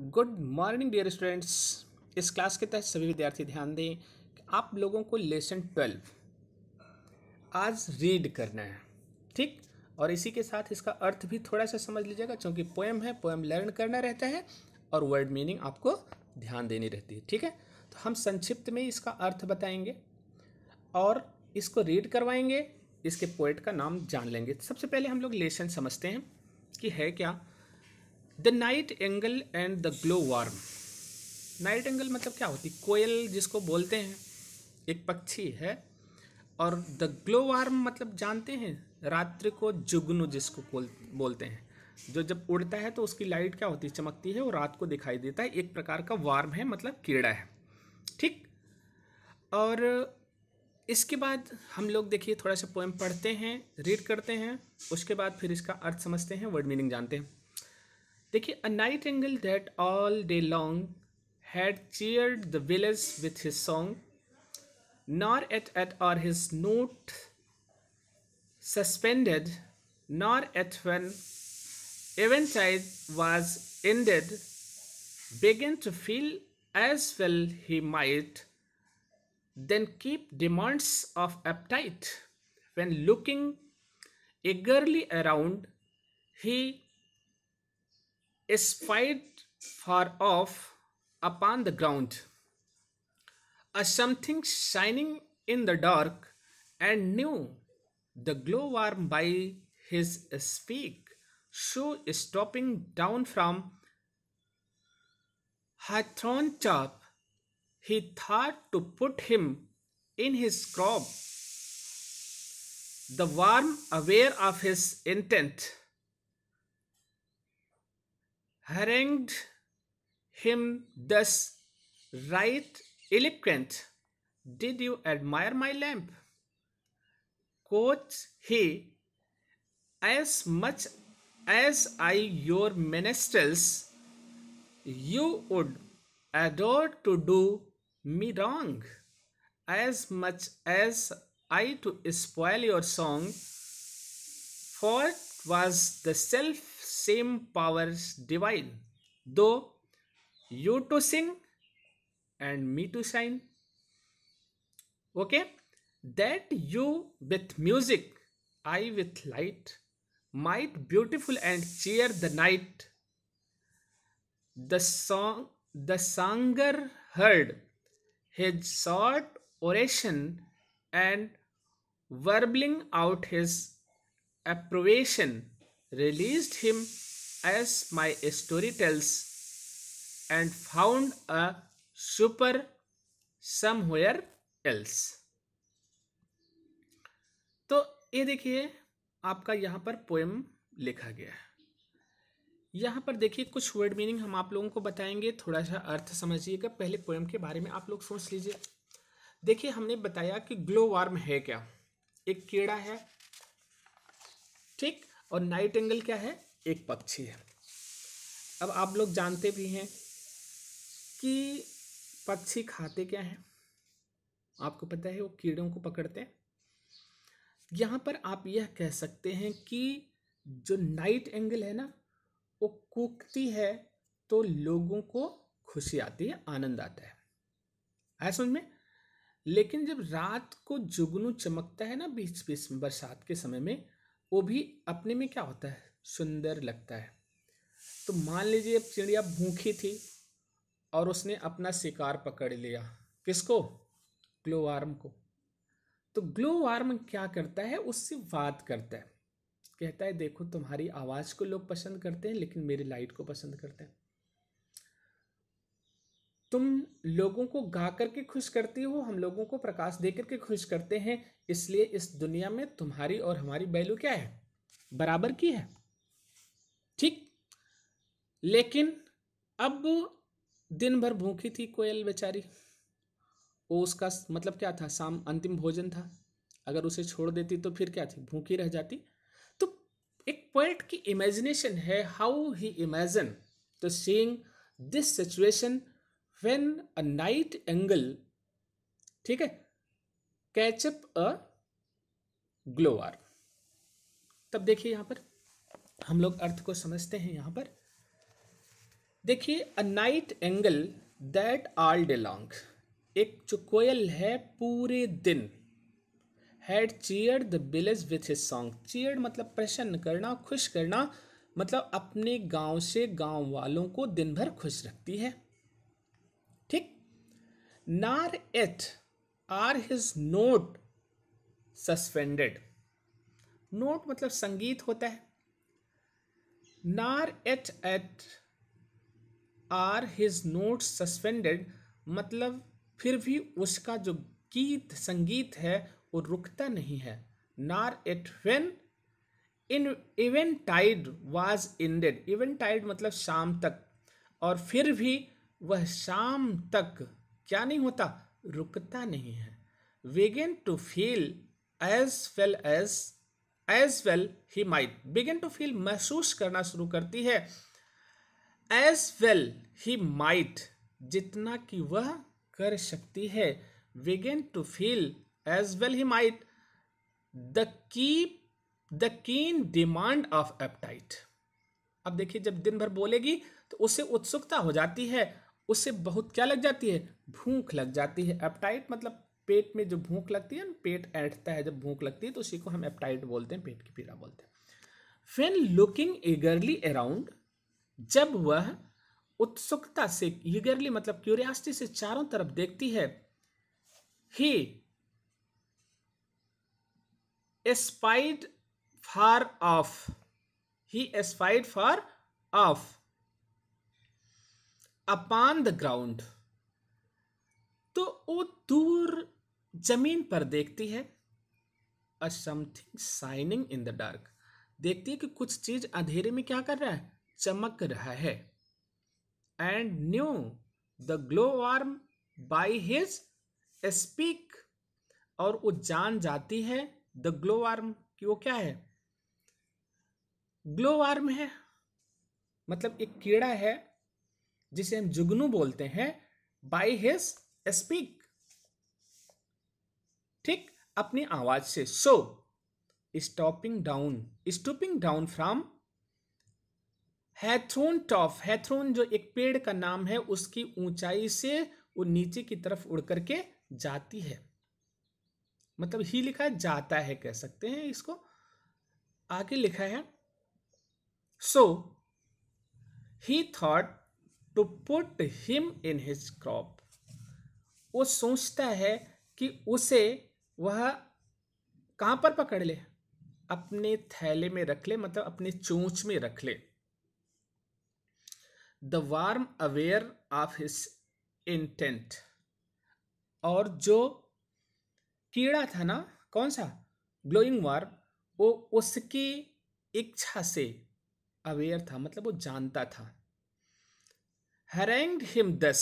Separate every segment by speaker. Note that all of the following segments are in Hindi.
Speaker 1: गुड मॉर्निंग डियर स्टूडेंट्स इस क्लास के तहत सभी विद्यार्थी ध्यान दें कि आप लोगों को लेसन ट्वेल्व आज रीड करना है ठीक और इसी के साथ इसका अर्थ भी थोड़ा सा समझ लीजिएगा क्योंकि पोएम है पोएम लर्न करना रहता है और वर्ड मीनिंग आपको ध्यान देनी रहती है ठीक है तो हम संक्षिप्त में इसका अर्थ बताएंगे और इसको रीड करवाएंगे इसके पोइट का नाम जान लेंगे सबसे पहले हम लोग लेसन समझते हैं कि है क्या the nightingale and the glow worm nightingale मतलब क्या होती कोयल जिसको बोलते हैं एक पक्षी है और द ग्लो वार्म मतलब जानते हैं रात्रि को जुगनू जिसको बोलते हैं जो जब उड़ता है तो उसकी लाइट क्या होती है चमकती है और रात को दिखाई देता है एक प्रकार का वार्म है मतलब कीड़ा है ठीक और इसके बाद हम लोग देखिए थोड़ा सा पोएम पढ़ते हैं रीड करते हैं उसके बाद फिर इसका अर्थ समझते हैं वर्ड मीनिंग जानते हैं देखिए nightingale that all day long had cheered the cheered with his song, nor at, at or his note suspended, nor at when eventide was ended, began to feel as well he might, then keep demands of appetite. When looking eagerly around, he spied far off upon the ground a something shining in the dark and knew the glowworm by his speak so stopping down from her throne top he thought to put him in his crop the worm aware of his intent harangued him thus, right eloquent, Did you admire my lamp? Quoth he, As much as I your ministers, you would adore to do me wrong, as much as I to spoil your song, for it was the self same powers divine, though you to sing and me to shine. Okay, that you with music, I with light, might beautiful and cheer the night. The song, the singer heard his short oration and warbling out his approbation released him as my story tells and found a super somewhere else तो ये देखिए आपका यहाँ पर पोएम लिखा गया है यहाँ पर देखिए कुछ वर्ड मीनिंग हम आप लोगों को बताएंगे थोड़ा सा अर्थ समझिएगा पहले पोएम के बारे में आप लोग सोच लीजिए देखिए हमने बताया कि ग्लो वार्म है क्या एक कीड़ा है ठीक और नाइट एंगल क्या है एक पक्षी है अब आप लोग जानते भी हैं कि पक्षी खाते क्या हैं आपको पता है वो कीड़ों को पकड़ते हैं यहाँ पर आप यह कह सकते हैं कि जो नाइट एंगल है ना वो कूकती है तो लोगों को खुशी आती है आनंद आता है आया समझ में लेकिन जब रात को जुगनू चमकता है ना बीच बीच में बरसात के समय में वो भी अपने में क्या होता है सुंदर लगता है तो मान लीजिए चिड़िया भूखी थी और उसने अपना शिकार पकड़ लिया किसको ग्लो आर्म को तो ग्लो वार्म क्या करता है उससे बात करता है कहता है देखो तुम्हारी आवाज़ को लोग पसंद करते हैं लेकिन मेरी लाइट को पसंद करते हैं तुम लोगों को गा करके खुश करती हो हम लोगों को प्रकाश दे करके खुश करते हैं इसलिए इस दुनिया में तुम्हारी और हमारी वैल्यू क्या है बराबर की है ठीक लेकिन अब दिन भर भूखी थी कोयल बेचारी वो उसका मतलब क्या था शाम अंतिम भोजन था अगर उसे छोड़ देती तो फिर क्या थी भूखी रह जाती तो एक पोइट की इमेजिनेशन है how he imagine to seeing this situation when a nightingale ठीक है कैचअप अप अ ग्लोअर तब देखिए यहाँ पर हम लोग अर्थ को समझते हैं यहाँ पर देखिए a nightingale that all day long एक जो कोयल है पूरे दिन had cheer the village with his song cheer मतलब प्रसन्न करना खुश करना मतलब अपने गांव से गांव वालों को दिन भर खुश रखती है nor it are his note suspended note मतलब संगीत होता है nor yet at are his note suspended मतलब फिर भी उसका जो गीत संगीत है वो रुकता नहीं है nor yet when in eventide was ended eventide मतलब शाम तक और फिर भी वह शाम तक क्या नहीं होता रुकता नहीं है began to feel as well as as well he might begin to feel महसूस करना शुरू करती है एज वेल ही माइट जितना कि वह कर सकती है began to feel as well he might the keen the keen demand of appetite अब देखिए जब दिन भर बोलेगी तो उसे उत्सुकता हो जाती है उससे बहुत क्या लग जाती है भूख लग जाती है एपटाइट मतलब पेट में जो भूख लगती है पेट ऐठता है जब भूख लगती है तो उसी को हम एपटाइट बोलते हैं पेट की पीड़ा बोलते हैं फेन लुकिंग ईगरली अराउंड जब वह उत्सुकता से ईगरली मतलब क्यूरियासिटी से चारों तरफ देखती है he espied far off he espied far off upon the ground तो वो दूर जमीन पर देखती है a something shining in the dark देखती है कि कुछ चीज अंधेरे में क्या कर रहा है चमक रहा है and knew the glow worm by his spark और वो जान जाती है द ग्लो वार्म कि वो क्या है ग्लो वार्म है मतलब एक कीड़ा है जिसे हम जुगनू बोलते हैं बाई हिज स्पीक ठीक अपनी आवाज से so stopping down stooping down from hawthorn top hawthorn जो एक पेड़ का नाम है उसकी ऊंचाई से वो नीचे की तरफ उड़ करके जाती है मतलब ही लिखा है जाता है कह सकते हैं इसको आगे लिखा है so he thought to put him in his crop वो सोचता है कि उसे वह कहाँ पर पकड़ ले अपने थैले में रख ले मतलब अपने चोंच में रख ले the worm aware of his intent और जो कीड़ा था ना कौन सा ग्लोइंग वार्म वो उसकी इच्छा से अवेयर था मतलब वो जानता था harangued him thus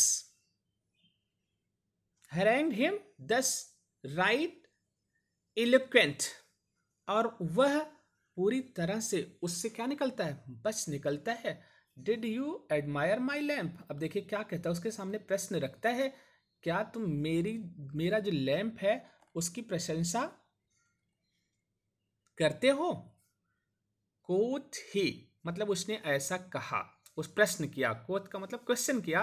Speaker 1: Harangued him thus right eloquent और वह पूरी तरह से उससे क्या निकलता है बस निकलता है did you admire my lamp अब देखिए क्या कहता है उसके सामने प्रश्न रखता है क्या तुम मेरी मेरा जो लैम्प है उसकी प्रशंसा करते हो कोथ ही मतलब उसने ऐसा कहा उस प्रश्न किया कोत का मतलब क्वेश्चन किया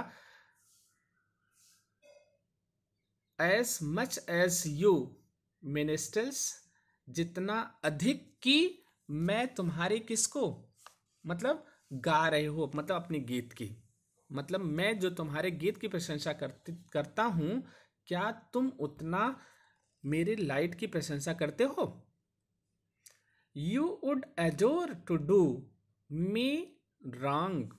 Speaker 1: as much as you ministers जितना अधिक की मैं तुम्हारे किसको मतलब गा रहे हो मतलब अपने गीत की मतलब मैं जो तुम्हारे गीत की प्रशंसा करती करता हूँ क्या तुम उतना मेरी लाइट की प्रशंसा करते हो you would adore to do me wrong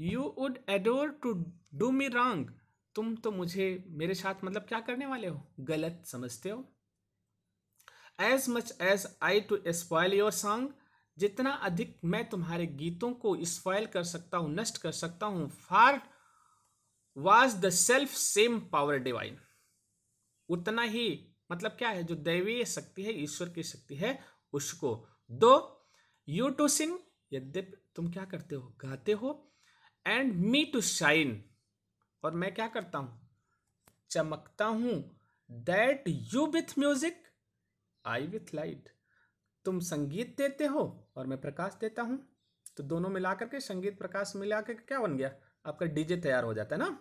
Speaker 1: you would adore to do me wrong तुम तो मुझे मेरे साथ मतलब क्या करने वाले हो गलत समझते हो as much as I to spoil your song जितना अधिक मैं तुम्हारे गीतों को स्पॉयल कर सकता हूँ नष्ट कर सकता हूँ for was the self same power divine उतना ही मतलब क्या है जो दैवीय शक्ति है ईश्वर की शक्ति है उसको दो यू टू सिंग यद्यप तुम क्या करते हो गाते हो एंड मी टू शाइन और मैं क्या करता हूँ चमकता हूँ that you with music I with light तुम संगीत देते हो और मैं प्रकाश देता हूँ तो दोनों मिला करके संगीत प्रकाश मिला करके क्या बन गया आपका डीजे तैयार हो जाता है ना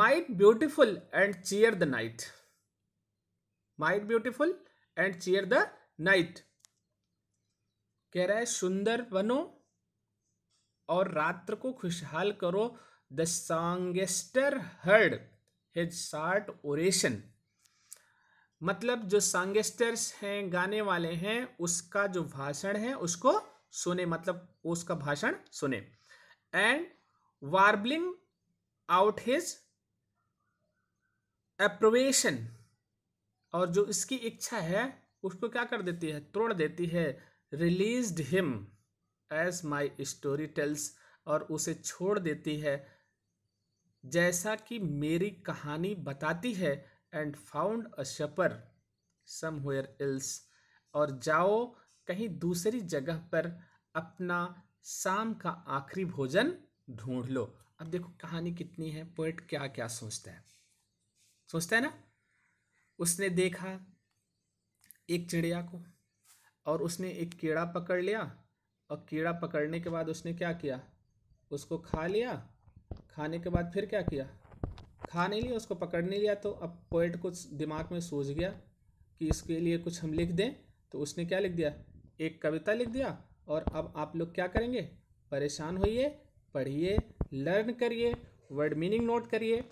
Speaker 1: might beautiful and cheer the night might beautiful and cheer the night कह रहा है सुंदर बनो और रात्र को खुशहाल करो the songster heard his short oration मतलब जो सांगेस्टर्स हैं गाने वाले हैं उसका जो भाषण है उसको सुने मतलब उसका भाषण सुने and warbling out his approbation और जो इसकी इच्छा है उसको क्या कर देती है तोड़ देती है released him as my story tells और उसे छोड़ देती है जैसा कि मेरी कहानी बताती है and found a supper somewhere else और जाओ कहीं दूसरी जगह पर अपना शाम का आखिरी भोजन ढूंढ लो अब देखो कहानी कितनी है पोइट क्या क्या सोचता है सोचता है ना उसने देखा एक चिड़िया को और उसने एक कीड़ा पकड़ लिया और कीड़ा पकड़ने के बाद उसने क्या किया उसको खा लिया खाने के बाद फिर क्या किया खा नहीं लिया उसको पकड़ नहीं लिया तो अब पोइट कुछ दिमाग में सोच गया कि इसके लिए कुछ हम लिख दें तो उसने क्या लिख दिया एक कविता लिख दिया और अब आप लोग क्या करेंगे परेशान होइए पढ़िए लर्न करिए वर्ड मीनिंग नोट करिए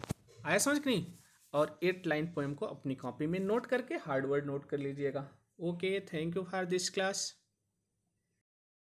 Speaker 1: आया समझ नहीं और एट लाइन पोएम को अपनी कॉपी में नोट करके हार्ड वर्ड नोट कर लीजिएगा okay thank you for this class